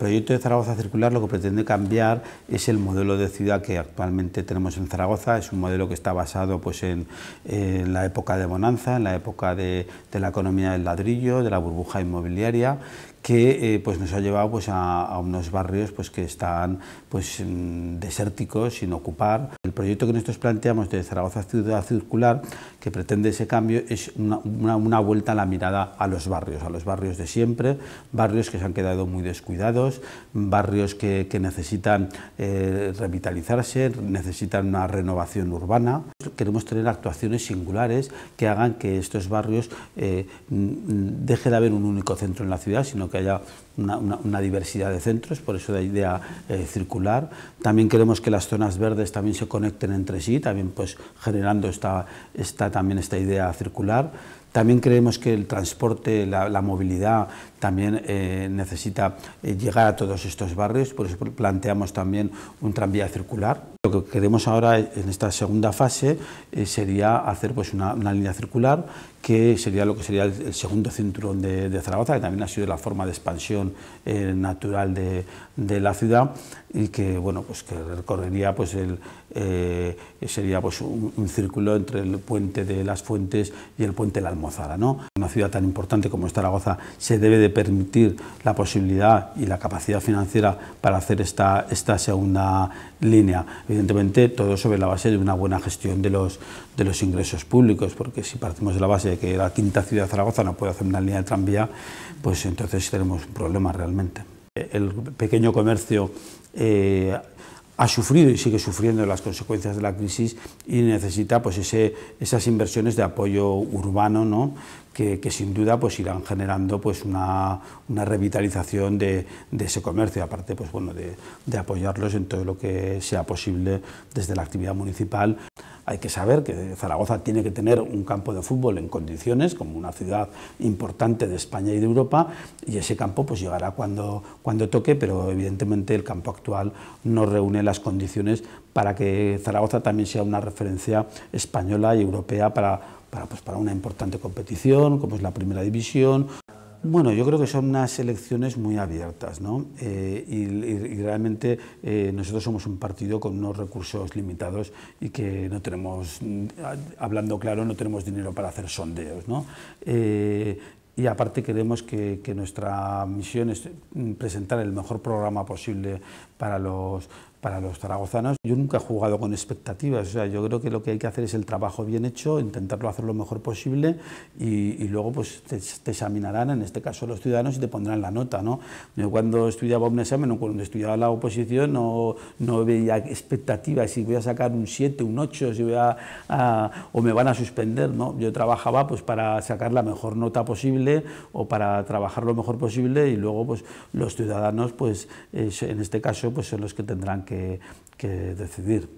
proyecto de Zaragoza Circular lo que pretende cambiar es el modelo de ciudad que actualmente tenemos en Zaragoza, es un modelo que está basado pues, en, la época de bonanza, en la época de la economía del ladrillo, de la burbuja inmobiliaria, que eh, pues nos ha llevado pues, a, unos barrios pues, que están pues, desérticos, sin ocupar. El proyecto que nosotros planteamos de Zaragoza Ciudad Circular, que pretende ese cambio, es una, vuelta a la mirada a los barrios, a los barrios de siempre, barrios que se han quedado muy descuidados, barrios que, necesitan eh, revitalizarse, necesitan una renovación urbana. Queremos tener actuaciones singulares que hagan que estos barrios dejen eh, mm, deje de haber un único centro en la ciudad, sino que haya una, diversidad de centros, por eso la idea eh, circular. También queremos que las zonas verdes también se conecten entre sí, también pues generando también esta idea circular. También creemos que el transporte, la, movilidad también eh, necesita eh, llegar a todos estos barrios, por eso planteamos también un tranvía circular. Lo que queremos ahora en esta segunda fase eh, sería hacer pues, una línea circular que sería lo que sería el, segundo cinturón de, Zaragoza, que también ha sido la forma de expansión eh, natural de, la ciudad y que bueno pues que recorrería pues el eh, sería pues, un, círculo entre el puente de las Fuentes y el puente de la Almozara, una ciudad tan importante como Zaragoza se debe de permitir la posibilidad y la capacidad financiera para hacer esta, esta segunda línea. Evidentemente, todo sobre la base de una buena gestión de los, de los ingresos públicos, porque si partimos de la base de que la quinta ciudad de Zaragoza no puede hacer una línea de tranvía, pues entonces tenemos un problema realmente. El pequeño comercio... Eh, ha sufrido y sigue sufriendo las consecuencias de la crisis y necesita pues, esas inversiones de apoyo urbano que, sin duda pues, irán generando pues, una, revitalización de, ese comercio, aparte pues, bueno, de, apoyarlos en todo lo que sea posible desde la actividad municipal hay que saber que Zaragoza tiene que tener un campo de fútbol en condiciones, como una ciudad importante de España y de Europa, y ese campo pues llegará cuando, cuando toque, pero evidentemente el campo actual no reúne las condiciones para que Zaragoza también sea una referencia española y europea para, para, pues, para una importante competición, como es la primera división. Bueno, yo creo que son unas elecciones muy abiertas, ¿no? Eh, y, realmente eh, nosotros somos un partido con unos recursos limitados y que no tenemos, mm, hablando claro, no tenemos dinero para hacer sondeos, ¿no? Eh, y aparte queremos que, nuestra misión es mm, presentar el mejor programa posible para los, para los zaragozanos. Yo nunca he jugado con expectativas, o sea, yo creo que lo que hay que hacer es el trabajo bien hecho, intentarlo hacer lo mejor posible y, luego pues te, examinarán, en este caso los ciudadanos, y te pondrán la nota. ¿no? Yo cuando estudiaba un examen o cuando estudiaba la oposición no, no veía expectativas, si voy a sacar un 7, un 8, si voy a, o me van a suspender. ¿no? Yo trabajaba pues para sacar la mejor nota posible o para trabajar lo mejor posible y luego pues los ciudadanos pues en este caso pues son los que tendrán que que, decidir.